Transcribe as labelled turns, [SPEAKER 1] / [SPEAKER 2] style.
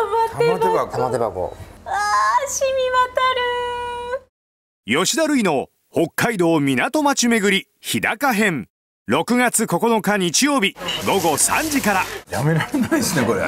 [SPEAKER 1] 玉手
[SPEAKER 2] 箱玉手箱
[SPEAKER 1] あ染み渡
[SPEAKER 2] る吉田類の北海道港町巡り日高編6月9日日曜日午後3時からやめられないですねこれ